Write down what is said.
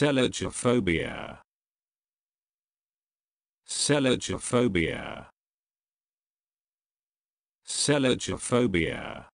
Celogophobia. Celogophobia. Celogophobia.